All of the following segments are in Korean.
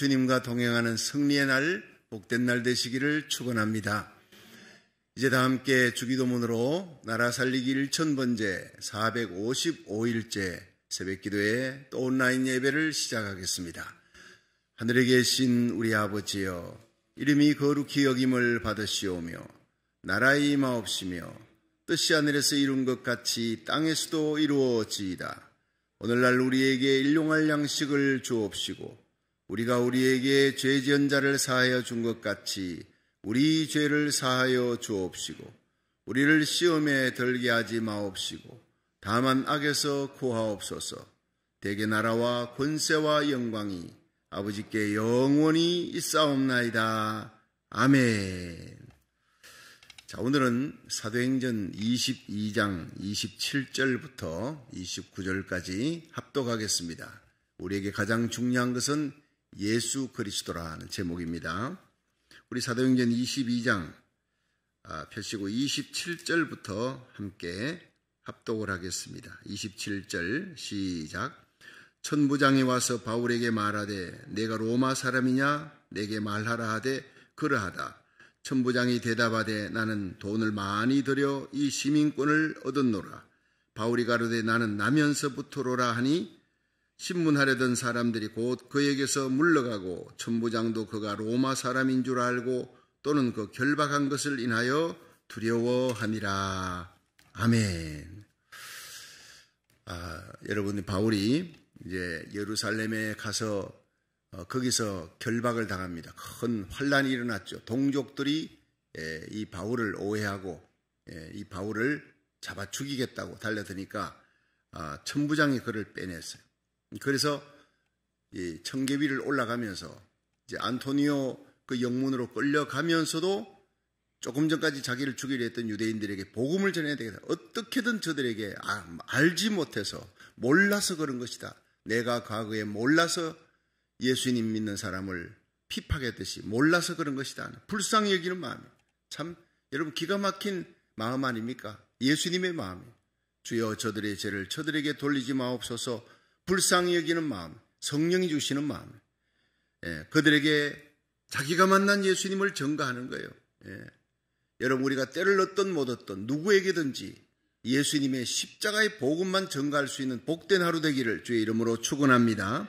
주님과 동행하는 승리의 날, 복된 날 되시기를 축원합니다. 이제 다 함께 주기도문으로 나라 살리기 1000번째 455일째 새벽 기도에또 온라인 예배를 시작하겠습니다. 하늘에 계신 우리 아버지여 이름이 거룩히 여김을 받으시오며 나라의 임하옵시며 뜻이 하늘에서 이룬 것 같이 땅에서도 이루어지이다. 오늘날 우리에게 일용할 양식을 주옵시고 우리가 우리에게 죄 지은 자를 사하여 준 것 같이 우리 죄를 사하여 주옵시고 우리를 시험에 들게 하지 마옵시고 다만 악에서 구하옵소서 대개 나라와 권세와 영광이 아버지께 영원히 있사옵나이다. 아멘. 자, 오늘은 사도행전 22장 27절부터 29절까지 합독하겠습니다. 우리에게 가장 중요한 것은 예수 그리스도라는 제목입니다. 우리 사도행전 22장 표시고 27절부터 함께 합독을 하겠습니다. 27절 시작. 천부장이 와서 바울에게 말하되 내가 로마 사람이냐 내게 말하라 하되 그러하다. 천부장이 대답하되 나는 돈을 많이 들여 이 시민권을 얻었노라. 바울이 가로되 나는 나면서부터로라 하니 신문하려던 사람들이 곧 그에게서 물러가고 천부장도 그가 로마 사람인 줄 알고 또는 그 결박한 것을 인하여 두려워하니라. 아멘. 아, 여러분이 바울이 이제 예루살렘에 가서 어, 거기서 결박을 당합니다. 큰 환란이 일어났죠. 동족들이 예, 이 바울을 오해하고 예, 이 바울을 잡아 죽이겠다고 달려드니까 아, 천부장이 그를 빼냈어요. 그래서 이청계비를 올라가면서 이제 안토니오 그 영문으로 끌려가면서도 조금 전까지 자기를 죽이려 했던 유대인들에게 복음을 전해야 되겠다. 어떻게든 저들에게 아, 알지 못해서 몰라서 그런 것이다. 내가 과거에 몰라서 예수님 믿는 사람을 피파겠듯이 몰라서 그런 것이다. 불쌍히 여기는 마음이 참 여러분 기가 막힌 마음 아닙니까? 예수님의 마음이 주여 저들의 죄를 저들에게 돌리지 마옵소서. 불쌍히 여기는 마음, 성령이 주시는 마음, 예, 그들에게 자기가 만난 예수님을 증가하는 거예요. 예. 여러분 우리가 때를 얻든 못 얻든 누구에게든지 예수님의 십자가의 복음만 증가할수 있는 복된 하루 되기를 주의 이름으로 축원합니다.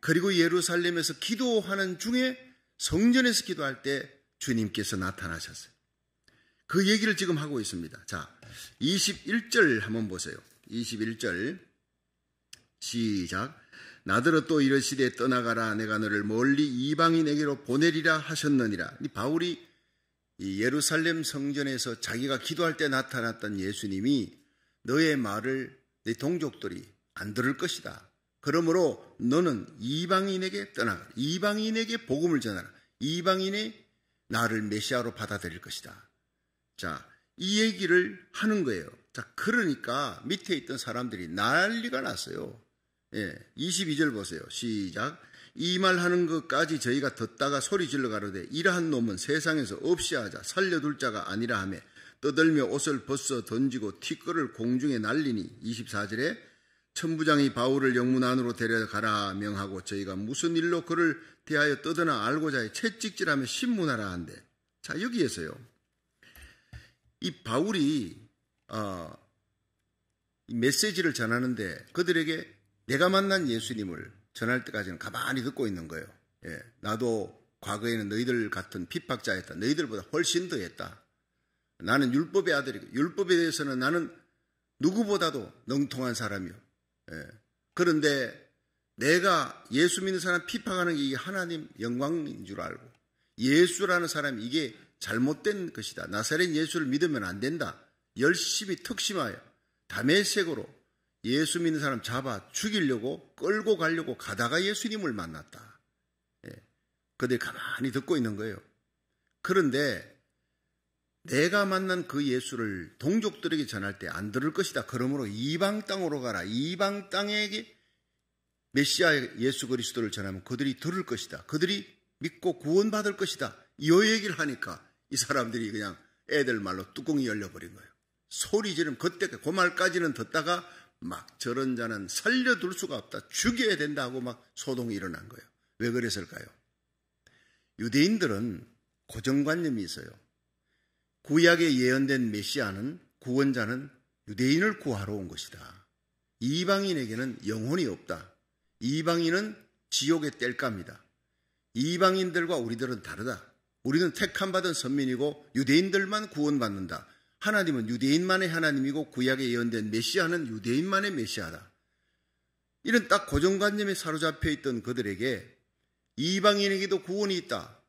그리고 예루살렘에서 기도하는 중에 성전에서 기도할 때 주님께서 나타나셨어요. 그 얘기를 지금 하고 있습니다. 자, 21절 한번 보세요. 21절. 시작. 나더러 또 이르시되 떠나가라 내가 너를 멀리 이방인에게로 보내리라 하셨느니라. 이 바울이 이 예루살렘 성전에서 자기가 기도할 때 나타났던 예수님이 너의 말을 내 동족들이 안 들을 것이다. 그러므로 너는 이방인에게 떠나라. 이방인에게 복음을 전하라. 이방인의 나를 메시아로 받아들일 것이다. 자, 이 얘기를 하는 거예요. 자, 그러니까 밑에 있던 사람들이 난리가 났어요. 예, 22절 보세요. 시작. 이 말 하는 것까지 저희가 듣다가 소리 질러 가로되 이러한 놈은 세상에서 없이 하자 살려둘 자가 아니라 하며 떠들며 옷을 벗어 던지고 티끌을 공중에 날리니 24절에 천부장이 바울을 영문 안으로 데려가라 명하고 저희가 무슨 일로 그를 대하여 떠드나 알고자 해 채찍질하며 신문하라 한대. 자 여기에서요. 이 바울이 어, 메시지를 전하는데 그들에게 내가 만난 예수님을 전할 때까지는 가만히 듣고 있는 거예요. 예, 나도 과거에는 너희들 같은 핍박자였다. 너희들보다 훨씬 더했다. 나는 율법의 아들이고 율법에 대해서는 나는 누구보다도 능통한 사람이요. 예, 그런데 내가 예수 믿는 사람 핍박하는 게 이게 하나님 영광인 줄 알고 예수라는 사람이 이게 잘못된 것이다. 나사렛 예수를 믿으면 안 된다. 열심히 특심하여 담의 색으로 예수 믿는 사람 잡아 죽이려고 끌고 가려고 가다가 예수님을 만났다. 예. 그들이 가만히 듣고 있는 거예요. 그런데 내가 만난 그 예수를 동족들에게 전할 때 안 들을 것이다. 그러므로 이방 땅으로 가라. 이방 땅에게 메시아 예수 그리스도를 전하면 그들이 들을 것이다. 그들이 믿고 구원받을 것이다. 이 얘기를 하니까 이 사람들이 그냥 애들 말로 뚜껑이 열려버린 거예요. 소리 지르면 그때, 그 말까지는 듣다가 막 저런 자는 살려둘 수가 없다. 죽여야 된다고 막 소동이 일어난 거예요. 왜 그랬을까요? 유대인들은 고정관념이 있어요. 구약에 예언된 메시아는 구원자는 유대인을 구하러 온 것이다. 이방인에게는 영혼이 없다. 이방인은 지옥의 뗄감이다. 이방인들과 우리들은 다르다. 우리는 택함 받은 선민이고 유대인들만 구원받는다. 하나님은 유대인만의 하나님이고 구약에 예언된 메시아는 유대인만의 메시아다. 이런 딱 고정관념에 사로잡혀 있던 그들에게 이방인에게도 구원이 있다.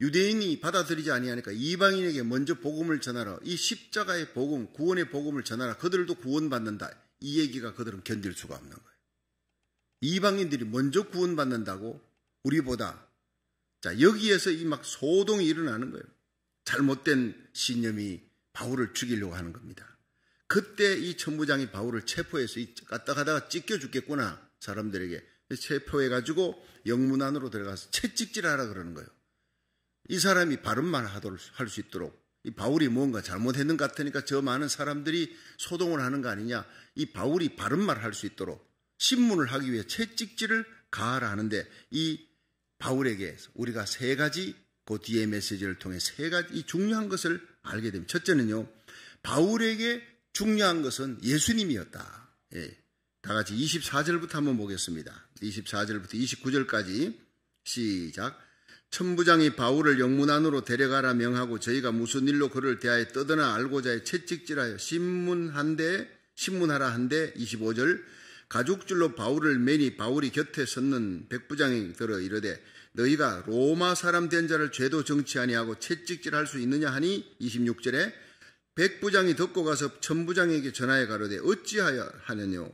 유대인이 받아들이지 아니하니까 이방인에게 먼저 복음을 전하라. 이 십자가의 복음, 구원의 복음을 전하라. 그들도 구원받는다. 이 얘기가 그들은 견딜 수가 없는 거예요. 이방인들이 먼저 구원받는다고 우리보다 자 여기에서 이 막 소동이 일어나는 거예요. 잘못된 신념이 바울을 죽이려고 하는 겁니다. 그때 이 천부장이 바울을 체포해서 갔다 가다가 찢겨 죽겠구나 사람들에게 체포해가지고 영문 안으로 들어가서 채찍질하라 그러는 거예요. 이 사람이 발음만 하도록 할 수 있도록 이 바울이 뭔가 잘못했는 것 같으니까 저 많은 사람들이 소동을 하는 거 아니냐. 이 바울이 바른말 할수 있도록 신문을 하기 위해 채찍질을 가하라 하는데 이 바울에게 우리가 세 가지 그 뒤에 메시지를 통해 세 가지 이 중요한 것을 알게 됩니다. 첫째는요, 바울에게 중요한 것은 예수님이었다. 예, 다 같이 24절부터 한번 보겠습니다. 24절부터 29절까지 시작. 천부장이 바울을 영문 안으로 데려가라 명하고 저희가 무슨 일로 그를 대하여 떠드나 알고자 해 채찍질하여 신문한데 신문하라 한데 25절 가죽줄로 바울을 매니 바울이 곁에 섰는 백부장이 들어 이르되 너희가 로마 사람 된 자를 죄도 정치 아니하고 채찍질할 수 있느냐 하니 26절에 백부장이 듣고 가서 천부장에게 전하여 가로되 어찌하여 하느뇨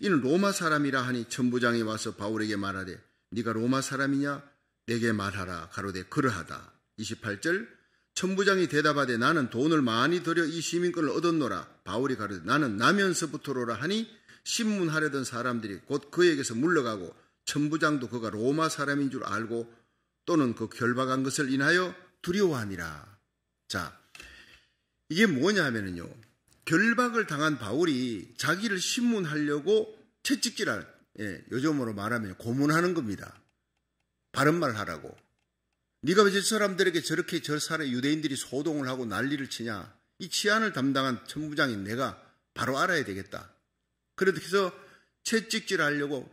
이는 로마 사람이라 하니 천부장이 와서 바울에게 말하되 네가 로마 사람이냐 내게 말하라 가로되 그러하다 28절 천부장이 대답하되 나는 돈을 많이 들여 이 시민권을 얻었노라 바울이 가로되 나는 나면서부터로라 하니 신문하려던 사람들이 곧 그에게서 물러가고 천부장도 그가 로마 사람인 줄 알고 또는 그 결박한 것을 인하여 두려워하니라. 자, 이게 뭐냐 하면요. 결박을 당한 바울이 자기를 신문하려고 채찍질할, 예, 요즘으로 말하면 고문하는 겁니다. 바른 말 하라고. 네가 왜 저 사람들에게 저렇게 저 사람 유대인들이 소동을 하고 난리를 치냐? 이 치안을 담당한 천부장인 내가 바로 알아야 되겠다. 그래서 채찍질하려고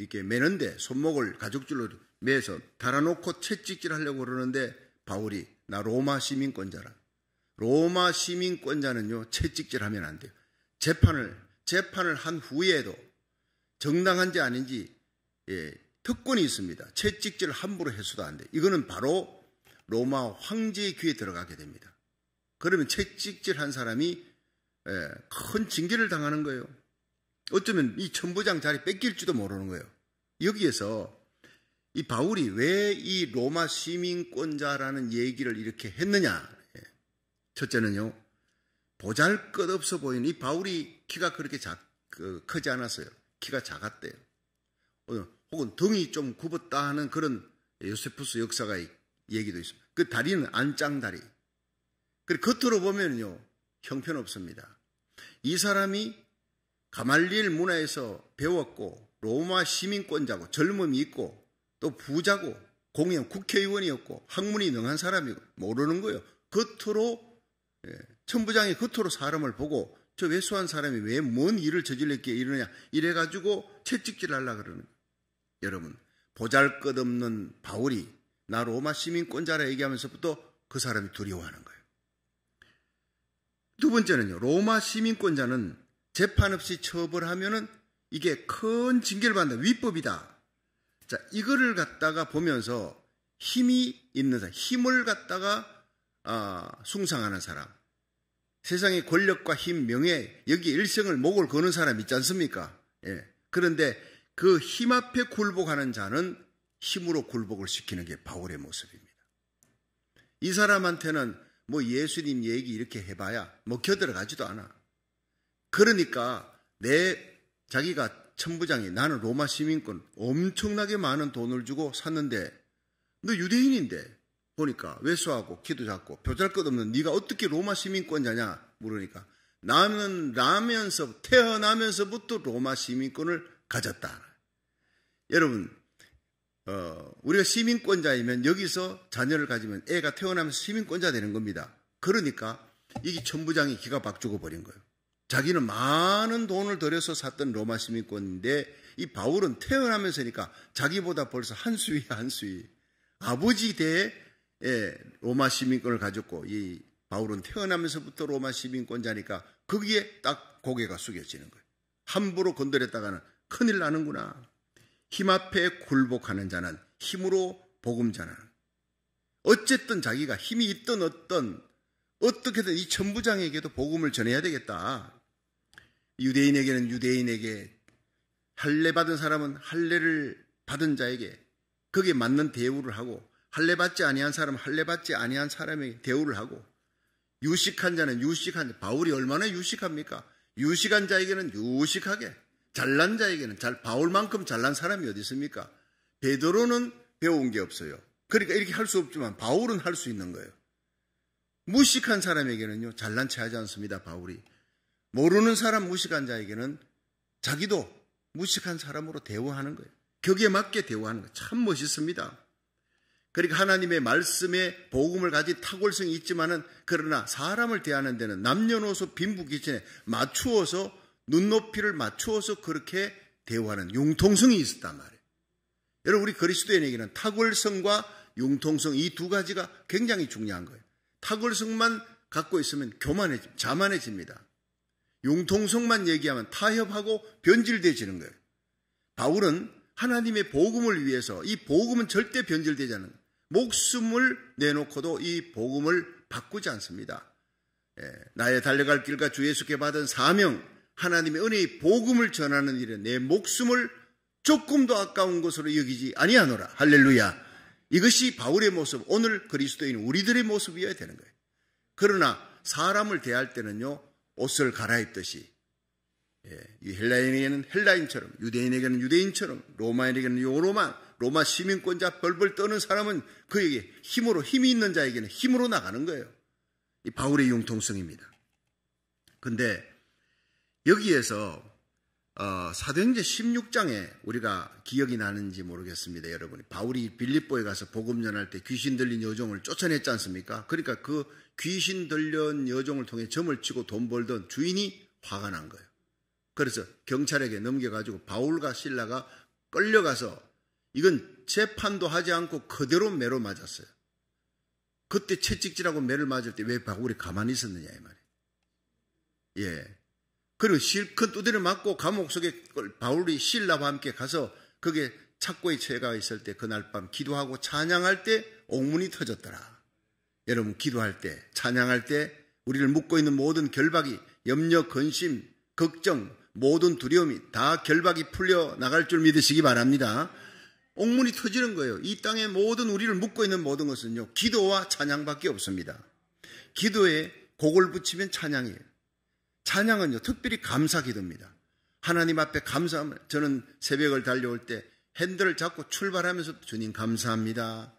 이렇게 매는데 손목을 가죽줄로 매서 달아놓고 채찍질 하려고 그러는데 바울이 나 로마 시민권자라. 로마 시민권자는요 채찍질 하면 안 돼요. 재판을 재판을 한 후에도 정당한지 아닌지 예, 특권이 있습니다. 채찍질 함부로 해서도 안 돼. 이거는 바로 로마 황제의 귀에 들어가게 됩니다. 그러면 채찍질 한 사람이 예, 큰 징계를 당하는 거예요. 어쩌면 이 천부장 자리 뺏길지도 모르는 거예요. 여기에서 이 바울이 왜 이 로마 시민권자라는 얘기를 이렇게 했느냐. 예. 첫째는요, 보잘 것 없어 보이는 이 바울이 키가 그렇게 작, 그, 크지 않았어요. 키가 작았대요. 어, 혹은 등이 좀 굽었다 하는 그런 요세푸스 역사가 얘기도 있습니다. 그 다리는 안짱다리. 그리고 겉으로 보면요, 형편없습니다. 이 사람이 가말릴 문화에서 배웠고 로마 시민권자고 젊음이 있고 또 부자고 공연 국회의원이었고 학문이 능한 사람이고 모르는 거예요. 겉으로 예, 천부장이 겉으로 사람을 보고 저 외소한 사람이 왜 뭔 일을 저질렀기에 이러냐 이래 가지고 채찍질 하려 그러는 거예요. 여러분 보잘것없는 바울이 나 로마 시민권자라 얘기하면서부터 그 사람이 두려워하는 거예요. 두 번째는요. 로마 시민권자는 재판 없이 처벌하면은 이게 큰 징계를 받는다. 위법이다. 자, 이거를 갖다가 보면서 힘이 있는 사람, 힘을 갖다가 아, 숭상하는 사람, 세상의 권력과 힘, 명예 여기 일생을 목을 거는 사람 있지 않습니까? 예. 그런데 그 힘 앞에 굴복하는 자는 힘으로 굴복을 시키는 게 바울의 모습입니다. 이 사람한테는 뭐 예수님 얘기 이렇게 해봐야 뭐 겨들어가지도 않아. 그러니까 내 자기가 천부장이 나는 로마 시민권 엄청나게 많은 돈을 주고 샀는데 너 유대인인데 보니까 외소하고 기도 잡고 표절 것 없는 네가 어떻게 로마 시민권자냐 물으니까 나는 라면서 태어나면서부터 로마 시민권을 가졌다. 여러분 어, 우리가 시민권자이면 여기서 자녀를 가지면 애가 태어나면서 시민권자 되는 겁니다. 그러니까 이게 천부장이 기가 박죽어 버린 거예요. 자기는 많은 돈을 들여서 샀던 로마 시민권인데 이 바울은 태어나면서니까 자기보다 벌써 한 수위 한 수위 아버지 대에 예, 로마 시민권을 가졌고 이 바울은 태어나면서부터 로마 시민권자니까 거기에 딱 고개가 숙여지는 거예요. 함부로 건드렸다가는 큰일 나는구나. 힘 앞에 굴복하는 자는 힘으로 복음 자하는 어쨌든 자기가 힘이 있던 어떤 어떻게든 이 천부장에게도 복음을 전해야 되겠다. 유대인에게는 유대인에게 할례 받은 사람은 할례를 받은 자에게 그게 맞는 대우를 하고 할례 받지 아니한 사람은 할례 받지 아니한 사람에게 대우를 하고 유식한 자는 유식한 자. 바울이 얼마나 유식합니까? 유식한 자에게는 유식하게 잘난 자에게는 잘 바울만큼 잘난 사람이 어디 있습니까? 베드로는 배운 게 없어요. 그러니까 이렇게 할 수 없지만 바울은 할 수 있는 거예요. 무식한 사람에게는요 잘난 체 하지 않습니다. 바울이 모르는 사람 무식한 자에게는 자기도 무식한 사람으로 대우하는 거예요. 격에 맞게 대우하는 거예요. 참 멋있습니다. 그러니까 하나님의 말씀에 복음을 가진 탁월성이 있지만은 그러나 사람을 대하는 데는 남녀노소 빈부귀천에 맞추어서 눈높이를 맞추어서 그렇게 대우하는 융통성이 있었단 말이에요. 여러분 우리 그리스도인에게는 탁월성과 융통성 이 두 가지가 굉장히 중요한 거예요. 탁월성만 갖고 있으면 교만해집 자만해집니다. 융통성만 얘기하면 타협하고 변질되지는 거예요. 바울은 하나님의 복음을 위해서 이 복음은 절대 변질되지 않는 목숨을 내놓고도 이 복음을 바꾸지 않습니다. 예, 나의 달려갈 길과 주 예수께 받은 사명, 하나님의 은혜의 복음을 전하는 일에 내 목숨을 조금도 아까운 것으로 여기지 아니하노라. 할렐루야. 이것이 바울의 모습, 오늘 그리스도인 우리들의 모습이어야 되는 거예요. 그러나 사람을 대할 때는요, 옷을 갈아입듯이 예, 이 헬라인에게는 헬라인처럼 유대인에게는 유대인처럼 로마인에게는 요로마 로마 시민권자 벌벌 떠는 사람은 그에게 힘으로 힘이 있는 자에게는 힘으로 나가는 거예요. 이 바울의 융통성입니다. 근데 여기에서 어, 사도행제 16장에 우리가 기억이 나는지 모르겠습니다, 여러분이. 바울이 빌립보에 가서 복음 전할 때 귀신 들린 여종을 쫓아냈지 않습니까? 그러니까 그 귀신 들려온 여종을 통해 점을 치고 돈 벌던 주인이 화가 난 거예요. 그래서 경찰에게 넘겨가지고 바울과 신라가 끌려가서 이건 재판도 하지 않고 그대로 매로 맞았어요. 그때 채찍질하고 매를 맞을 때 왜 바울이 가만히 있었느냐 이 말이에요. 예. 그리고 실컷 두드려 맞고 감옥 속에 바울이 신라와 함께 가서 그게 착고의죄가 있을 때 그날 밤 기도하고 찬양할 때 옥문이 터졌더라. 여러분 기도할 때, 찬양할 때 우리를 묶고 있는 모든 결박이 염려, 근심, 걱정, 모든 두려움이 다 결박이 풀려 나갈 줄 믿으시기 바랍니다. 옥문이 터지는 거예요. 이 땅의 모든 우리를 묶고 있는 모든 것은요. 기도와 찬양밖에 없습니다. 기도에 곡을 붙이면 찬양이에요. 찬양은요. 특별히 감사 기도입니다. 하나님 앞에 감사함을 저는 새벽을 달려올 때 핸들을 잡고 출발하면서 주님 감사합니다.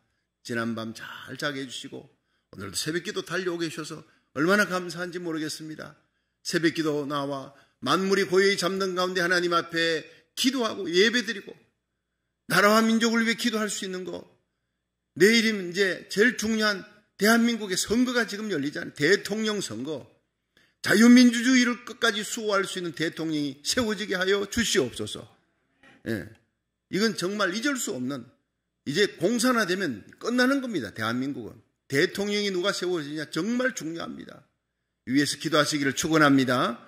지난밤 잘 자게 해주시고 오늘도 새벽기도 달려오 계셔서 얼마나 감사한지 모르겠습니다. 새벽기도 나와 만물이 고요히 잠든 가운데 하나님 앞에 기도하고 예배드리고 나라와 민족을 위해 기도할 수 있는 거 내일이 이제 제일 중요한 대한민국의 선거가 지금 열리지 않은 대통령 선거 자유민주주의를 끝까지 수호할 수 있는 대통령이 세워지게 하여 주시옵소서. 예. 이건 정말 잊을 수 없는 이제 공산화되면 끝나는 겁니다. 대한민국은. 대통령이 누가 세워지냐 정말 중요합니다. 위에서 기도하시기를 축원합니다.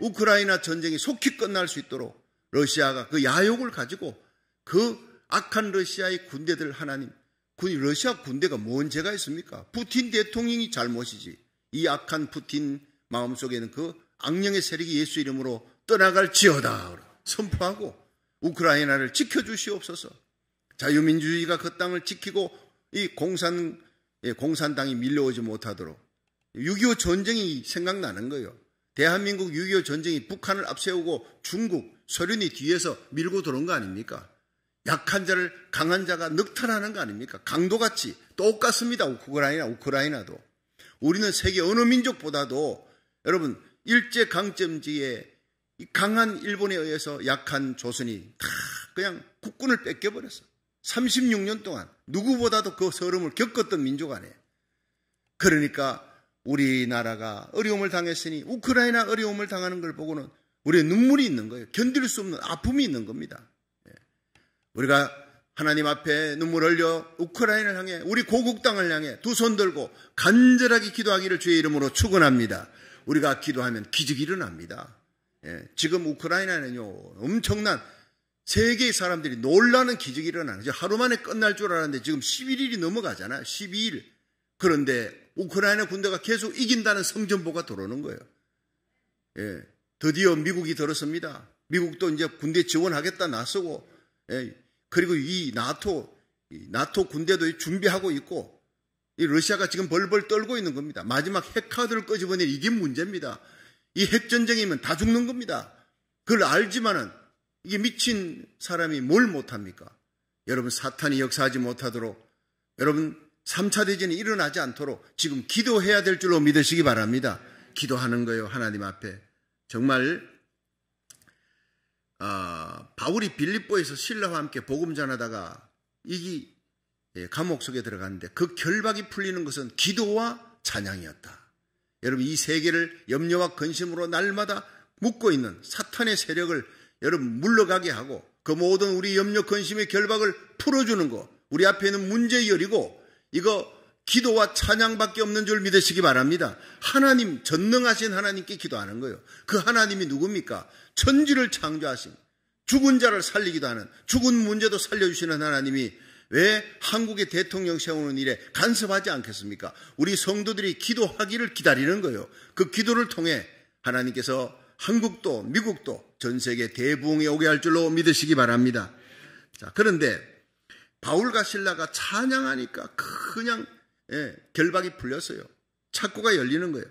우크라이나 전쟁이 속히 끝날 수 있도록 러시아가 그 야욕을 가지고 그 악한 러시아의 군대들 하나님 군이 러시아 군대가 뭔 죄가 있습니까? 푸틴 대통령이 잘못이지. 이 악한 푸틴 마음속에는 그 악령의 세력이 예수 이름으로 떠나갈지어다 선포하고 우크라이나를 지켜 주시옵소서. 자유민주주의가 그 땅을 지키고 이 공산 예, 공산당이 밀려오지 못하도록 6.25 전쟁이 생각나는 거예요. 대한민국 6.25 전쟁이 북한을 앞세우고 중국, 소련이 뒤에서 밀고 들어온 거 아닙니까? 약한 자를 강한 자가 늑탈하는 거 아닙니까? 강도같이 똑같습니다. 우크라이나, 우크라이나도. 우리는 세계 어느 민족보다도 여러분 일제 강점지에 강한 일본에 의해서 약한 조선이 다 그냥 국군을 뺏겨버렸어. 36년 동안 누구보다도 그 서름을 겪었던 민족 아니에요. 그러니까 우리나라가 어려움을 당했으니 우크라이나 어려움을 당하는 걸 보고는 우리의 눈물이 있는 거예요. 견딜 수 없는 아픔이 있는 겁니다. 예. 우리가 하나님 앞에 눈물 흘려 우크라이나를 향해 우리 고국 땅을 향해 두 손 들고 간절하게 기도하기를 주의 이름으로 축원합니다. 우리가 기도하면 기적이 일어납니다. 예. 지금 우크라이나는요 엄청난 세계 사람들이 놀라는 기적이 일어나는 거죠. 하루 만에 끝날 줄 알았는데 지금 11일이 넘어가잖아요. 12일. 그런데 우크라이나 군대가 계속 이긴다는 성전보가 들어오는 거예요. 예. 드디어 미국이 들었습니다. 미국도 이제 군대 지원하겠다 나서고, 예. 그리고 이 나토, 이 나토 군대도 준비하고 있고, 이 러시아가 지금 벌벌 떨고 있는 겁니다. 마지막 핵카드를 꺼집어내 이게 문제입니다. 이 핵전쟁이면 다 죽는 겁니다. 그걸 알지만은 이게 미친 사람이 뭘 못합니까? 여러분, 사탄이 역사하지 못하도록, 여러분, 3차 대전이 일어나지 않도록 지금 기도해야 될 줄로 믿으시기 바랍니다. 기도하는 거예요, 하나님 앞에. 정말, 아, 바울이 빌립보에서 신라와 함께 복음 전하다가 이기 예, 감옥 속에 들어갔는데 그 결박이 풀리는 것은 기도와 찬양이었다. 여러분, 이 세계를 염려와 근심으로 날마다 묶고 있는 사탄의 세력을 여러분 물러가게 하고 그 모든 우리 염려 근심의 결박을 풀어주는 거 우리 앞에 있는 문제열이고 의 이거 기도와 찬양밖에 없는 줄 믿으시기 바랍니다. 하나님 전능하신 하나님께 기도하는 거예요. 그 하나님이 누굽니까? 천지를 창조하신 죽은 자를 살리기도 하는 죽은 문제도 살려주시는 하나님이 왜 한국의 대통령 세우는 일에 간섭하지 않겠습니까? 우리 성도들이 기도하기를 기다리는 거예요. 그 기도를 통해 하나님께서 한국도 미국도 전 세계 대부흥에 오게 할 줄로 믿으시기 바랍니다. 자, 그런데 바울과 신라가 찬양하니까 그냥 예, 결박이 풀렸어요. 착구가 열리는 거예요.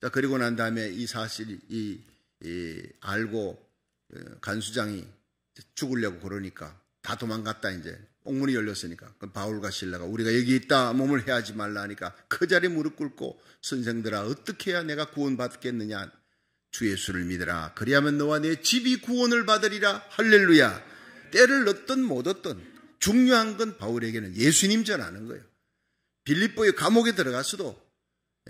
자, 그리고 난 다음에 이 사실 이, 이 알고 어, 간수장이 죽으려고 그러니까 다 도망갔다 이제 옥문이 열렸으니까 그 바울과 신라가 우리가 여기 있다 몸을 해하지 말라 하니까 그 자리 무릎 꿇고 선생들아 어떻게 해야 내가 구원받겠느냐 주 예수를 믿으라. 그리하면 너와 내 집이 구원을 받으리라. 할렐루야. 때를 얻든 못 얻든 중요한 건 바울에게는 예수님 전하는 거예요. 빌립보의 감옥에 들어갔어도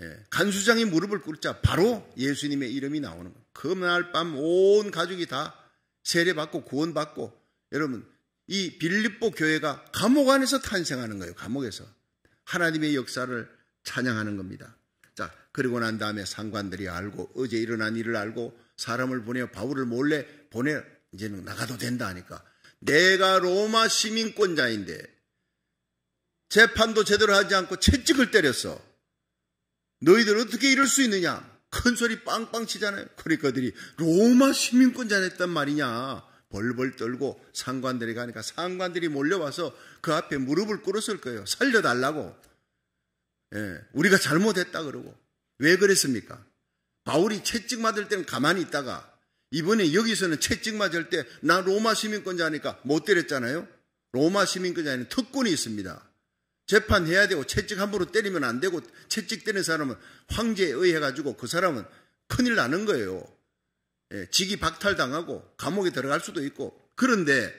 예, 간수장이 무릎을 꿇자 바로 예수님의 이름이 나오는 거예요. 그날 밤 온 가족이 다 세례받고 구원받고 여러분 이 빌립보 교회가 감옥 안에서 탄생하는 거예요. 감옥에서 하나님의 역사를 찬양하는 겁니다. 그리고 난 다음에 상관들이 알고 어제 일어난 일을 알고 사람을 보내 바울을 몰래 보내 이제는 나가도 된다 하니까 내가 로마 시민권자인데 재판도 제대로 하지 않고 채찍을 때렸어. 너희들 어떻게 이럴 수 있느냐? 큰 소리 빵빵 치잖아요. 그러니까 들이 로마 시민권자였단 말이냐. 벌벌 떨고 상관들이 가니까 상관들이 몰려와서 그 앞에 무릎을 꿇었을 거예요. 살려달라고. 예, 우리가 잘못했다 그러고. 왜 그랬습니까? 바울이 채찍 맞을 때는 가만히 있다가 이번에 여기서는 채찍 맞을 때 나 로마 시민권자니까 못 때렸잖아요. 로마 시민권자에는 특권이 있습니다. 재판해야 되고 채찍 함부로 때리면 안 되고 채찍 때는 사람은 황제에 의해 가지고 그 사람은 큰일 나는 거예요. 예, 직이 박탈당하고 감옥에 들어갈 수도 있고 그런데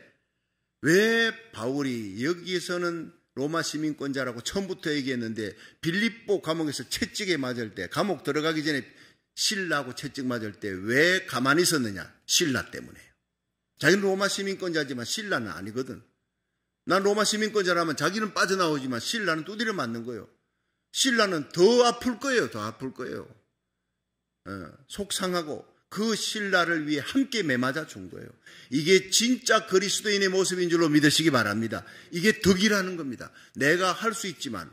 왜 바울이 여기서는 로마 시민권자라고 처음부터 얘기했는데 빌립보 감옥에서 채찍에 맞을 때 감옥 들어가기 전에 신라하고 채찍 맞을 때 왜 가만히 있었느냐? 신라 때문에. 자기는 로마 시민권자지만 신라는 아니거든. 난 로마 시민권자라면 자기는 빠져나오지만 신라는 두드려 맞는 거예요. 신라는 더 아플 거예요. 더 아플 거예요. 어, 속상하고 그 신라를 위해 함께 매맞아 준 거예요. 이게 진짜 그리스도인의 모습인 줄로 믿으시기 바랍니다. 이게 덕이라는 겁니다. 내가 할 수 있지만,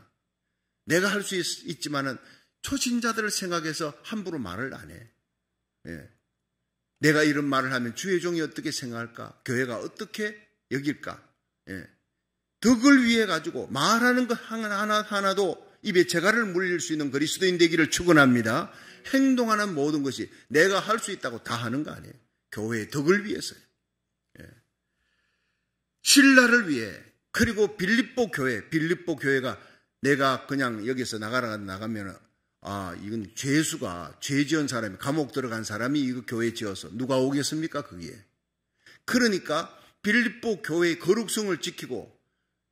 내가 할 수 있지만은 초신자들을 생각해서 함부로 말을 안 해. 예. 내가 이런 말을 하면 주의 종이 어떻게 생각할까? 교회가 어떻게 여길까? 예. 덕을 위해 가지고 말하는 것 하나하나도 입에 재갈을 물릴 수 있는 그리스도인 되기를 축원합니다. 행동하는 모든 것이 내가 할 수 있다고 다 하는 거 아니에요. 교회의 덕을 위해서요. 예. 신라를 위해 그리고 빌립보 교회, 빌립보 교회가 내가 그냥 여기서 나가라 나가면 아 이건 죄수가 죄 지은 사람이 감옥 들어간 사람이 이거 교회 지어서 누가 오겠습니까 거기에? 그러니까 빌립보 교회의 거룩성을 지키고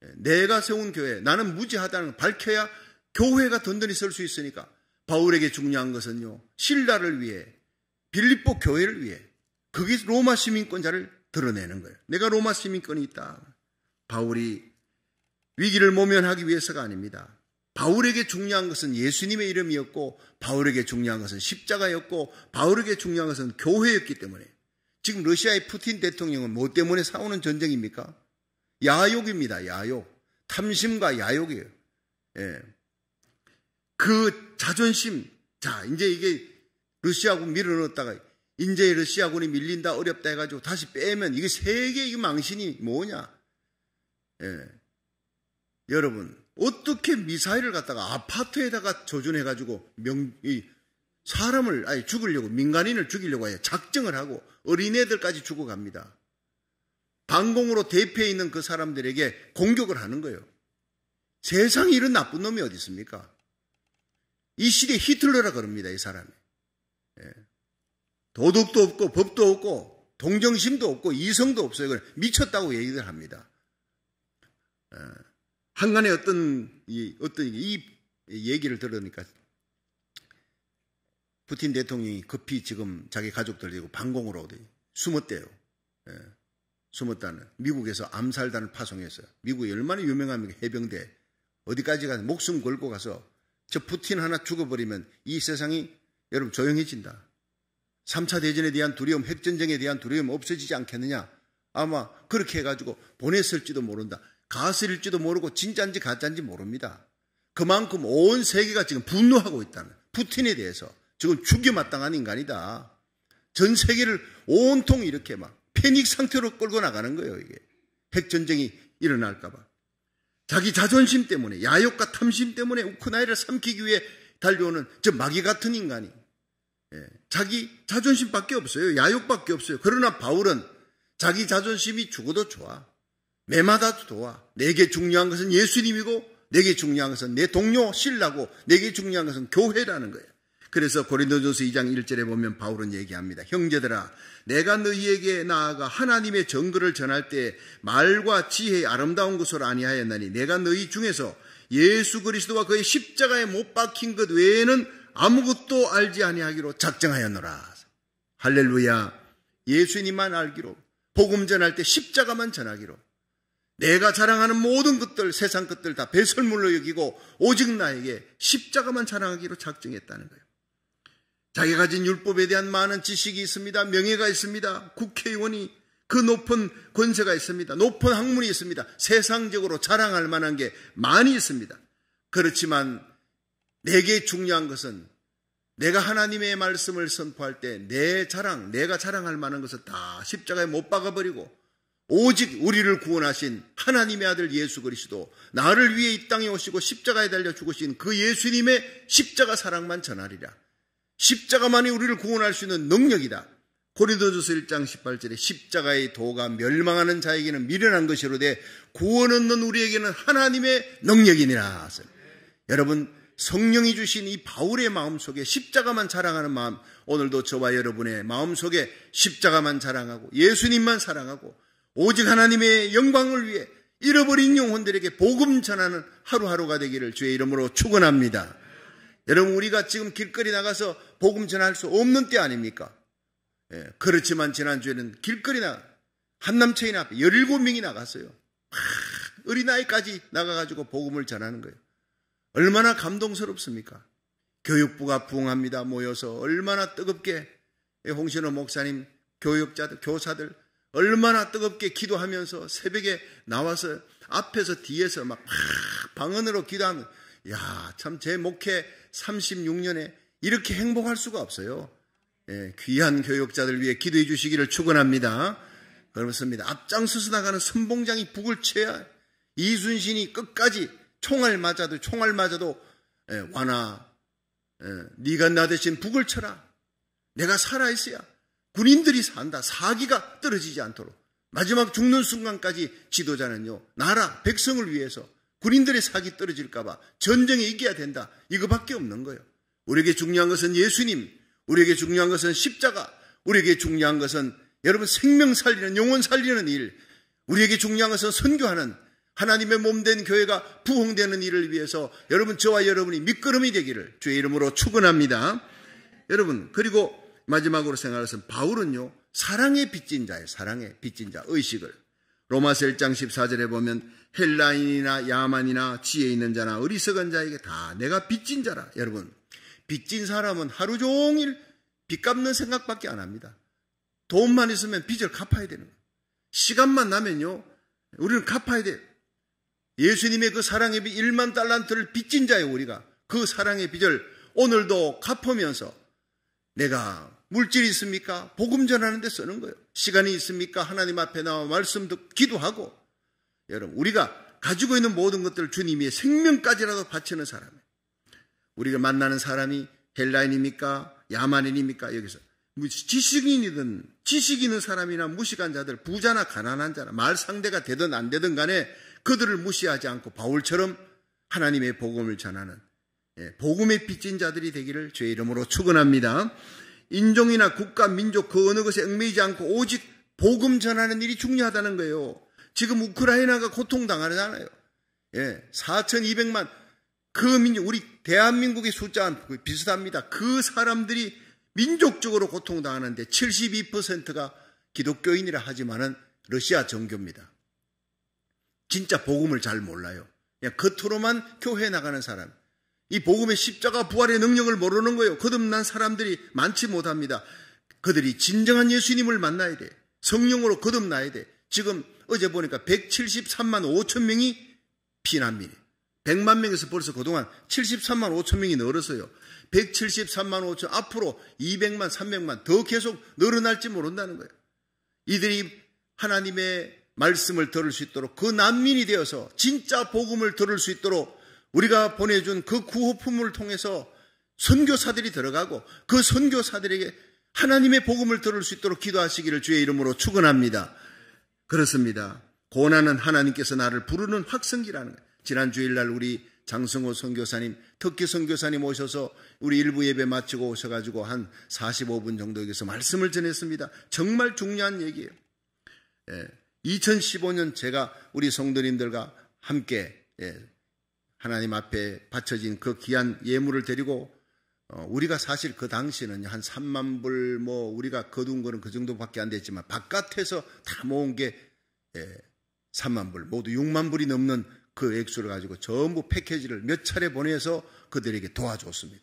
예, 내가 세운 교회 나는 무지하다는 걸 밝혀야 교회가 든든히 설 수 있으니까 바울에게 중요한 것은요. 신라를 위해 빌립보 교회를 위해 거기 로마 시민권자를 드러내는 거예요. 내가 로마 시민권이 있다. 바울이 위기를 모면하기 위해서가 아닙니다. 바울에게 중요한 것은 예수님의 이름이었고 바울에게 중요한 것은 십자가였고 바울에게 중요한 것은 교회였기 때문에 지금 러시아의 푸틴 대통령은 뭐 때문에 싸우는 전쟁입니까? 야욕입니다. 야욕. 탐심과 야욕이에요. 예. 그 자존심. 자, 이제 이게 러시아군 밀어넣었다가 이제 러시아군이 밀린다 어렵다 해가지고 다시 빼면 이게 세계 의 망신이 뭐냐? 예. 여러분 어떻게 미사일을 갖다가 아파트에다가 조준해가지고 명이 사람을 아예 죽으려고 민간인을 죽이려고 아예 작정을 하고 어린애들까지 죽어갑니다. 방공으로 대피해 있는 그 사람들에게 공격을 하는 거예요. 세상에 이런 나쁜 놈이 어디 있습니까? 이 시대 히틀러라 그럽니다, 이 사람이. 예. 도덕도 없고, 법도 없고, 동정심도 없고, 이성도 없어요. 그걸 미쳤다고 얘기를 합니다. 예. 한간에 어떤, 이, 어떤, 이 얘기를 들으니까 푸틴 대통령이 급히 지금 자기 가족들 데리고 방공으로 어디 숨었대요. 예, 숨었다는. 미국에서 암살단을 파송해서 미국이 얼마나 유명한니 해병대. 어디까지 가서 목숨 걸고 가서 저 푸틴 하나 죽어버리면 이 세상이 여러분 조용해진다. 3차 대전에 대한 두려움, 핵전쟁에 대한 두려움 없어지지 않겠느냐. 아마 그렇게 해가지고 보냈을지도 모른다. 가설일지도 모르고 진짜인지 가짜인지 모릅니다. 그만큼 온 세계가 지금 분노하고 있다는 푸틴에 대해서 지금 죽여마땅한 인간이다. 전 세계를 온통 이렇게 막 패닉 상태로 끌고 나가는 거예요, 이게. 핵전쟁이 일어날까봐. 자기 자존심 때문에 야욕과 탐심 때문에 우크나이를 삼키기 위해 달려오는 저 마귀 같은 인간이 예, 자기 자존심밖에 없어요. 야욕밖에 없어요. 그러나 바울은 자기 자존심이 죽어도 좋아. 매마다도 좋아. 내게 중요한 것은 예수님이고 내게 중요한 것은 내 동료 신라고 내게 중요한 것은 교회라는 거예요. 그래서 고린도전서 2장 1절에 보면 바울은 얘기합니다. 형제들아 내가 너희에게 나아가 하나님의 정글을 전할 때 말과 지혜의 아름다운 것으로 아니하였나니 내가 너희 중에서 예수 그리스도와 그의 십자가에 못 박힌 것 외에는 아무것도 알지 아니하기로 작정하였노라. 할렐루야. 예수님만 알기로 복음 전할 때 십자가만 전하기로 내가 자랑하는 모든 것들 세상 것들 다 배설물로 여기고 오직 나에게 십자가만 자랑하기로 작정했다는 거예요. 자기가 가진 율법에 대한 많은 지식이 있습니다. 명예가 있습니다. 국회의원이 그 높은 권세가 있습니다. 높은 학문이 있습니다. 세상적으로 자랑할 만한 게 많이 있습니다. 그렇지만 내게 중요한 것은 내가 하나님의 말씀을 선포할 때 내 자랑, 내가 자랑할 만한 것을 다 십자가에 못 박아버리고 오직 우리를 구원하신 하나님의 아들 예수 그리스도 나를 위해 이 땅에 오시고 십자가에 달려 죽으신 그 예수님의 십자가 사랑만 전하리라. 십자가만이 우리를 구원할 수 있는 능력이다. 고린도전서 1장 18절에 십자가의 도가 멸망하는 자에게는 미련한 것이로되 구원 얻는 우리에게는 하나님의 능력이니라. 여러분 성령이 주신 이 바울의 마음속에 십자가만 자랑하는 마음 오늘도 저와 여러분의 마음속에 십자가만 자랑하고 예수님만 사랑하고 오직 하나님의 영광을 위해 잃어버린 영혼들에게 복음 전하는 하루하루가 되기를 주의 이름으로 축원합니다. 여러분 우리가 지금 길거리 나가서 복음 전할 수 없는 때 아닙니까? 예, 그렇지만 지난주에는 길거리 나 한남체인 앞에 17명이 나갔어요. 아, 어린아이까지 나가가지고 복음을 전하는 거예요. 얼마나 감동스럽습니까? 교육부가 부흥합니다 모여서 얼마나 뜨겁게 예, 홍신호 목사님 교육자들 교사들 얼마나 뜨겁게 기도하면서 새벽에 나와서 앞에서 뒤에서 막 방언으로 기도하는 야, 참 제 목회 36년에 이렇게 행복할 수가 없어요. 예, 귀한 교육자들 위해 기도해 주시기를 축원합니다. 그렇습니다. 앞장서서 나가는 선봉장이 북을 쳐야 이순신이 끝까지 총알 맞아도 총알 맞아도 예, 와나 예, 네가 나 대신 북을 쳐라. 내가 살아 있어야 군인들이 산다. 사기가 떨어지지 않도록 마지막 죽는 순간까지 지도자는요 나라 백성을 위해서 군인들의 사기 떨어질까봐 전쟁에 이겨야 된다. 이거밖에 없는 거예요. 우리에게 중요한 것은 예수님, 우리에게 중요한 것은 십자가, 우리에게 중요한 것은 여러분 생명 살리는, 영혼 살리는 일, 우리에게 중요한 것은 선교하는 하나님의 몸된 교회가 부흥되는 일을 위해서 여러분 저와 여러분이 미끄럼이 되기를 주의 이름으로 축원합니다. 여러분 그리고 마지막으로 생각할 것은 바울은요 사랑의 빚진 자예요. 사랑의 빚진 자 의식을 로마서 1장 14절에 보면 헬라인이나 야만이나 지혜 있는 자나 어리석은 자에게 다 내가 빚진 자라. 여러분, 빚진 사람은 하루 종일 빚 갚는 생각밖에 안 합니다. 돈만 있으면 빚을 갚아야 되는 거예요. 시간만 나면요, 우리는 갚아야 돼요. 예수님의 그 사랑의 빚 1만 달란트를 빚진 자예요, 우리가. 그 사랑의 빚을 오늘도 갚으면서 내가 물질 있습니까? 복음 전하는 데 쓰는 거예요. 시간이 있습니까? 하나님 앞에 나와 말씀 듣 기도하고 여러분 우리가 가지고 있는 모든 것들을 주님의 생명까지라도 바치는 사람이에요. 우리가 만나는 사람이 헬라인입니까? 야만인입니까? 여기서 뭐 지식인이든 지식 있는 사람이나 무식한 자들 부자나 가난한 자나 말 상대가 되든 안 되든 간에 그들을 무시하지 않고 바울처럼 하나님의 복음을 전하는 예, 복음의 빚진 자들이 되기를 주의 이름으로 축원합니다. 인종이나 국가, 민족 그 어느 것에 얽매이지 않고 오직 복음 전하는 일이 중요하다는 거예요. 지금 우크라이나가 고통당하잖아요. 예, 4,200만 그 민족 우리 대한민국의 숫자와 비슷합니다. 그 사람들이 민족적으로 고통당하는데 72%가 기독교인이라 하지만은 러시아 정교입니다. 진짜 복음을 잘 몰라요. 그냥 겉으로만 교회 에 나가는 사람. 이 복음의 십자가 부활의 능력을 모르는 거예요. 거듭난 사람들이 많지 못합니다. 그들이 진정한 예수님을 만나야 돼. 성령으로 거듭나야 돼. 지금 어제 보니까 173만 5천 명이 피난민이에요. 100만 명에서 벌써 그동안 73만 5천 명이 늘었어요. 173만 5천, 앞으로 200만, 300만 더 계속 늘어날지 모른다는 거예요. 이들이 하나님의 말씀을 들을 수 있도록 그 난민이 되어서 진짜 복음을 들을 수 있도록 우리가 보내준 그 구호품을 통해서 선교사들이 들어가고 그 선교사들에게 하나님의 복음을 들을 수 있도록 기도하시기를 주의 이름으로 축원합니다. 그렇습니다. 고난은 하나님께서 나를 부르는 확성기라는 거예요. 지난 주일날 우리 장성호 선교사님, 특기 선교사님 오셔서 우리 일부 예배 마치고 오셔가지고 한 45분 정도 에서 말씀을 전했습니다. 정말 중요한 얘기예요. 예, 2015년 제가 우리 성도님들과 함께 예, 하나님 앞에 바쳐진 그 귀한 예물을 데리고 어, 우리가 사실 그 당시는 에한 3만 불 뭐 우리가 거둔 거는 그 정도밖에 안 됐지만 바깥에서 다 모은 게 3만 예, 불 모두 6만 불이 넘는 그 액수를 가지고 전부 패키지를 몇 차례 보내서 그들에게 도와줬습니다.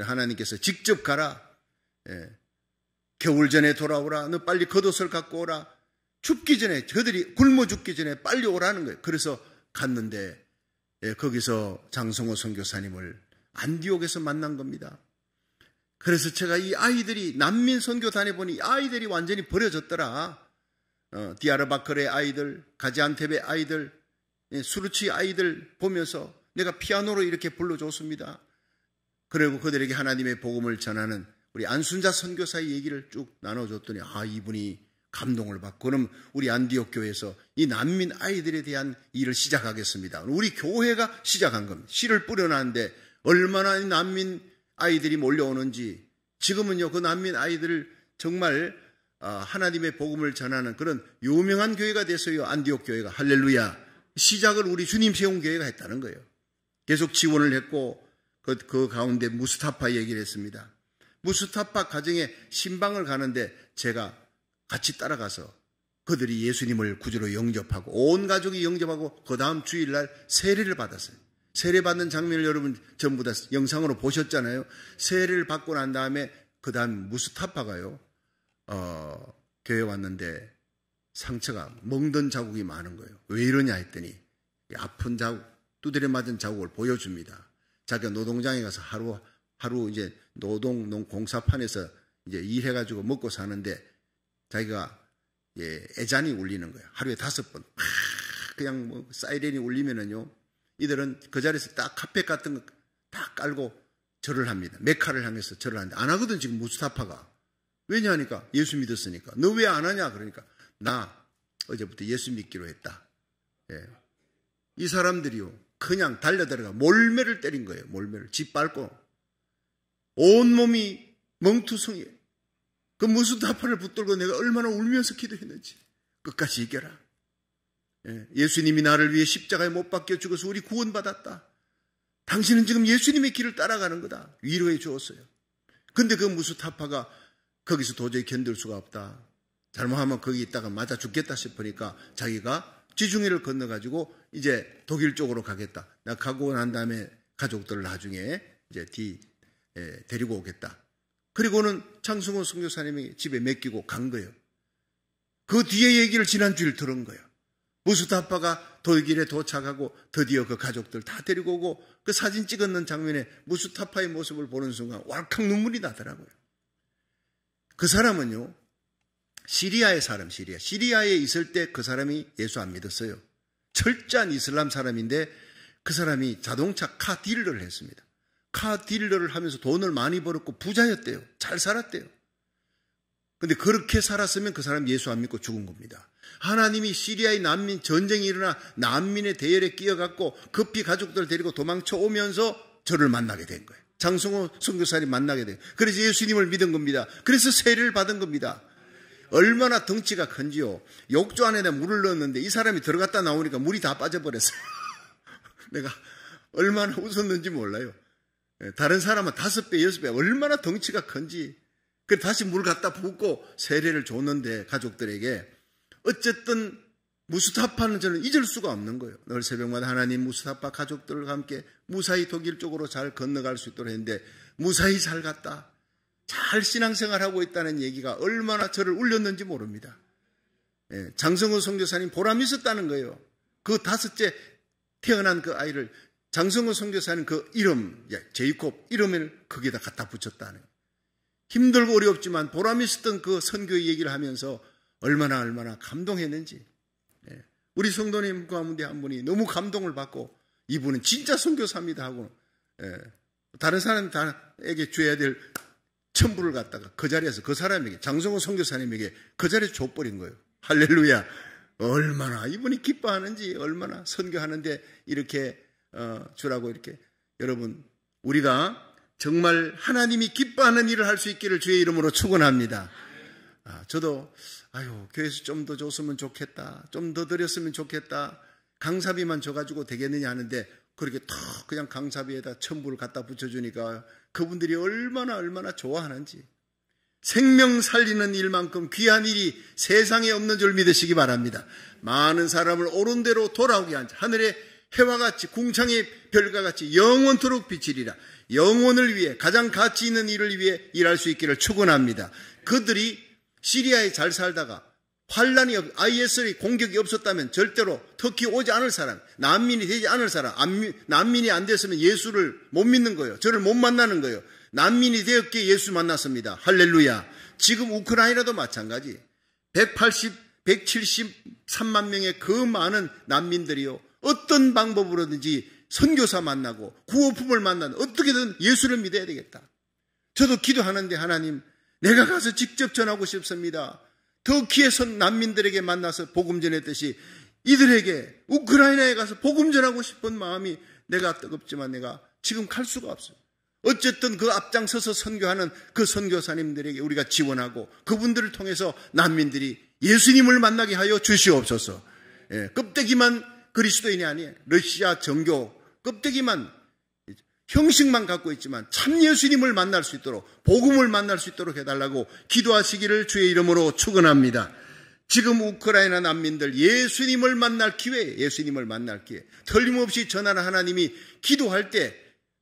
하나님께서 직접 가라. 예. 겨울 전에 돌아오라. 너 빨리 겉옷을 갖고 오라. 죽기 전에 저들이 굶어 죽기 전에 빨리 오라는 거예요. 그래서 갔는데 예, 거기서 장성호 선교사님을 안디옥에서 만난 겁니다. 그래서 제가 이 아이들이 난민 선교 단에보니 아이들이 완전히 버려졌더라. 어, 디아르바크의 아이들, 가지안테베 아이들, 예, 수르치 아이들 보면서 내가 피아노로 이렇게 불러줬습니다. 그리고 그들에게 하나님의 복음을 전하는 우리 안순자 선교사의 얘기를 쭉 나눠줬더니 아 이분이 감동을 받고 그럼 우리 안디옥 교회에서 이 난민 아이들에 대한 일을 시작하겠습니다. 우리 교회가 시작한 겁니다. 씨를 뿌려놨는데 얼마나 난민 아이들이 몰려오는지 지금은요 그 난민 아이들을 정말 아, 하나님의 복음을 전하는 그런 유명한 교회가 됐어요. 안디옥 교회가 할렐루야. 시작을 우리 주님 세운 교회가 했다는 거예요. 계속 지원을 했고 그, 그 가운데 무스타파 얘기를 했습니다. 무스타파 가정에 신방을 가는데 제가 같이 따라가서 그들이 예수님을 구주로 영접하고 온 가족이 영접하고 그 다음 주일날 세례를 받았어요. 세례 받는 장면을 여러분 전부 다 영상으로 보셨잖아요. 세례를 받고 난 다음에 그 다음 무스타파가요. 어, 교회 왔는데 상처가 멍든 자국이 많은 거예요. 왜 이러냐 했더니 아픈 자국, 두드려 맞은 자국을 보여줍니다. 자기가 노동장에 가서 하루 하루 이제 노동 농 공사판에서 이제 일해가지고 먹고 사는데 자기가 예, 애잔이 울리는 거예요. 하루에 다섯 번. 아, 그냥 뭐 사이렌이 울리면은요. 이들은 그 자리에서 딱 카펫 같은 거 다 깔고 절을 합니다. 메카를 향해서 절을 하는데 안 하거든 지금 무스타파가. 왜냐하니까 예수 믿었으니까. 너 왜 안 하냐? 그러니까 나 어제부터 예수 믿기로 했다. 예. 이 사람들이요. 그냥 달려들어가 몰매를 때린 거예요. 몰매를 짓밟고 온몸이 멍투성이에요. 그 무수다파를 붙들고 내가 얼마나 울면서 기도했는지 끝까지 이겨라. 예, 예수님이 나를 위해 십자가에 못 박혀 죽어서 우리 구원받았다. 당신은 지금 예수님의 길을 따라가는 거다. 위로해 주었어요. 근데 그 무수타파가 거기서 도저히 견딜 수가 없다. 잘못하면 거기 있다가 맞아 죽겠다 싶으니까 자기가 지중해를 건너가지고 이제 독일 쪽으로 가겠다. 나 가고 난 다음에 가족들을 나중에 이제 뒤, 예, 데리고 오겠다. 그리고는 창승호 선교사님이 집에 맡기고 간 거예요. 그 뒤에 얘기를 지난주일 들은 거예요. 무스타파가 돌길에 도착하고 드디어 그 가족들 다 데리고 오고 그 사진 찍었는 장면에 무스타파의 모습을 보는 순간 왈칵 눈물이 나더라고요. 그 사람은요, 시리아의 사람, 시리아. 시리아에 있을 때 그 사람이 예수 안 믿었어요. 철저한 이슬람 사람인데 그 사람이 자동차 카 딜을 했습니다. 카 딜러를 하면서 돈을 많이 벌었고 부자였대요. 잘 살았대요. 근데 그렇게 살았으면 그 사람 예수 안 믿고 죽은 겁니다. 하나님이 시리아의 난민 전쟁이 일어나 난민의 대열에 끼어갔고 급히 가족들 을 데리고 도망쳐 오면서 저를 만나게 된 거예요. 장성호 선교사님 만나게 된. 거예요. 그래서 예수님을 믿은 겁니다. 그래서 세례를 받은 겁니다. 얼마나 덩치가 큰지요. 욕조 안에다 물을 넣었는데 이 사람이 들어갔다 나오니까 물이 다 빠져버렸어요. 내가 얼마나 웃었는지 몰라요. 예, 다른 사람은 다섯 배, 여섯 배 얼마나 덩치가 큰지 그 다시 물 갖다 붓고 세례를 줬는데 가족들에게 어쨌든 무스타파는 저는 잊을 수가 없는 거예요. 늘 새벽마다 하나님 무스타파 가족들과 함께 무사히 독일 쪽으로 잘 건너갈 수 있도록 했는데 무사히 잘 갔다. 잘 신앙생활하고 있다는 얘기가 얼마나 저를 울렸는지 모릅니다. 예, 장성호 성교사님 보람이 있었다는 거예요. 그 다섯째 태어난 그 아이를 장성호 선교사는 그 이름, 예, 제이콥 이름을 거기다 갖다 붙였다는 힘들고 어렵지만 보람 있었던 그 선교의 얘기를 하면서 얼마나 얼마나 감동했는지 예. 우리 성도님 가운데 한 분이 너무 감동을 받고 이분은 진짜 선교사입니다 하고 예. 다른 사람에게 줘야 될천부를 갖다가 그 자리에서 그 사람에게 장성호 선교사님에게 그 자리에서 줘버린 거예요. 할렐루야. 얼마나 이분이 기뻐하는지 얼마나 선교하는데 이렇게 어, 주라고 이렇게 여러분 우리가 정말 하나님이 기뻐하는 일을 할 수 있기를 주의 이름으로 축원합니다. 아, 저도 아유 교회에서 좀 더 줬으면 좋겠다, 좀 더 드렸으면 좋겠다. 강사비만 줘가지고 되겠느냐 하는데 그렇게 턱 그냥 강사비에다 천불을 갖다 붙여주니까 그분들이 얼마나 얼마나 좋아하는지 생명 살리는 일만큼 귀한 일이 세상에 없는 줄 믿으시기 바랍니다. 많은 사람을 오른 대로 돌아오게 한 하늘에 해와 같이 궁창의 별과 같이 영원토록 비치리라. 영원을 위해 가장 가치 있는 일을 위해 일할 수 있기를 축원합니다. 그들이 시리아에 잘 살다가 환란이 없, IS의 공격이 없었다면 절대로 터키 오지 않을 사람, 난민이 되지 않을 사람, 난민이 안 됐으면 예수를 못 믿는 거예요. 저를 못 만나는 거예요. 난민이 되었기에 예수 만났습니다. 할렐루야. 지금 우크라이나도 마찬가지. 180, 173만 명의 그 많은 난민들이요. 어떤 방법으로든지 선교사 만나고 구호품을 만나는 어떻게든 예수를 믿어야 되겠다. 저도 기도하는데 하나님 내가 가서 직접 전하고 싶습니다. 터키에서 난민들에게 만나서 복음 전했듯이 이들에게 우크라이나에 가서 복음 전하고 싶은 마음이 내가 뜨겁지만 내가 지금 갈 수가 없어요. 어쨌든 그 앞장서서 선교하는 그 선교사님들에게 우리가 지원하고 그분들을 통해서 난민들이 예수님을 만나게 하여 주시옵소서. 예, 껍데기만 그리스도인이 아니에요. 러시아 정교 껍데기만 형식만 갖고 있지만 참 예수님을 만날 수 있도록 복음을 만날 수 있도록 해달라고 기도하시기를 주의 이름으로 축원합니다. 지금 우크라이나 난민들 예수님을 만날 기회, 예수님을 만날 기회. 틀림없이 전하는 하나님이 기도할 때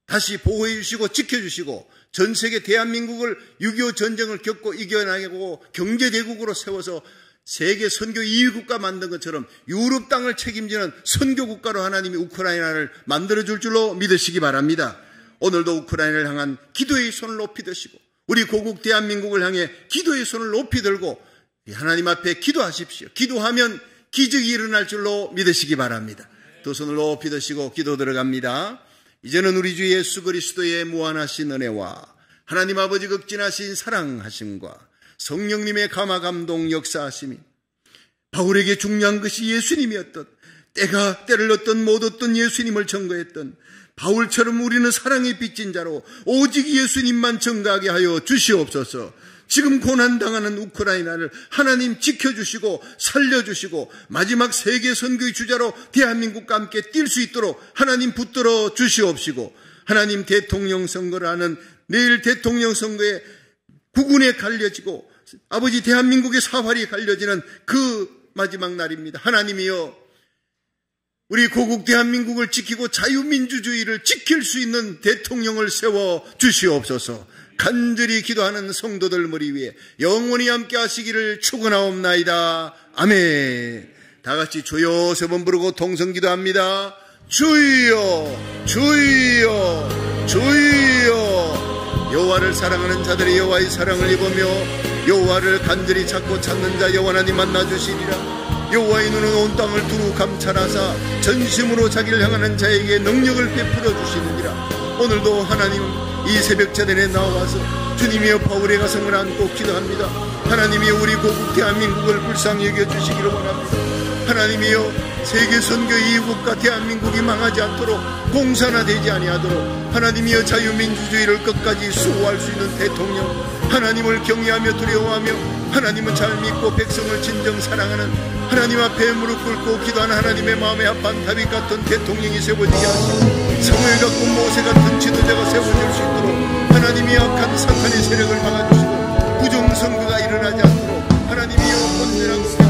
다시 보호해 주시고 지켜주시고 전 세계 대한민국을 6.25 전쟁을 겪고 이겨나가고 경제대국으로 세워서 세계 선교 2위 국가 만든 것처럼 유럽 땅을 책임지는 선교 국가로 하나님이 우크라이나를 만들어 줄 줄로 믿으시기 바랍니다. 오늘도 우크라이나를 향한 기도의 손을 높이 드시고 우리 고국 대한민국을 향해 기도의 손을 높이 들고 하나님 앞에 기도하십시오. 기도하면 기적이 일어날 줄로 믿으시기 바랍니다. 두 손을 높이 드시고 기도 들어갑니다. 이제는 우리 주 예수 그리스도의 무한하신 은혜와 하나님 아버지 극진하신 사랑하심과 성령님의 감화 감동 역사하심이 바울에게 중요한 것이 예수님이었던 때가 때를 얻던 못 얻던 예수님을 증거했던 바울처럼 우리는 사랑의 빚진 자로 오직 예수님만 증거하게 하여 주시옵소서. 지금 고난당하는 우크라이나를 하나님 지켜주시고 살려주시고 마지막 세계 선교의 주자로 대한민국과 함께 뛸 수 있도록 하나님 붙들어 주시옵시고 하나님 대통령 선거를 하는 내일 대통령 선거에 구군에 갈려지고 아버지 대한민국의 사활이 갈려지는 그 마지막 날입니다. 하나님이여 우리 고국 대한민국을 지키고 자유민주주의를 지킬 수 있는 대통령을 세워 주시옵소서. 간절히 기도하는 성도들 머리 위에 영원히 함께 하시기를 축원하옵나이다. 아멘. 다 같이 주여 세 번 부르고 동성 기도합니다. 주여, 주여, 주여. 여호와를 사랑하는 자들이 여호와의 사랑을 입으며 여호와를 간절히 찾고 찾는 자 여호와 하나님 만나 주시리라. 여호와의 눈은 온 땅을 두루 감찰하사 전심으로 자기를 향하는 자에게 능력을 베풀어 주시느니라. 오늘도 하나님 이 새벽 자단에 나와서 주님이여 바울의 가슴을 안고 기도합니다. 하나님이 우리 고국 대한민국을 불쌍히 여겨 주시기를 바랍니다 하나님이여 세계 선교 이후국과 대한민국이 망하지 않도록 공산화 되지 아니하도록 하나님이여 자유민주주의를 끝까지 수호할 수 있는 대통령 하나님을 경외하며 두려워하며 하나님을 잘 믿고 백성을 진정 사랑하는 하나님 앞에 무릎 꿇고 기도하는 하나님의 마음에 합한 다윗 같은 대통령이 세워지게 하시고 성을 갖고 모세 같은 지도자가 세워질 수 있도록 하나님이 악한 사탄의 세력을 막아주시고 부정선거가 일어나지 않도록 하나님이여 건전한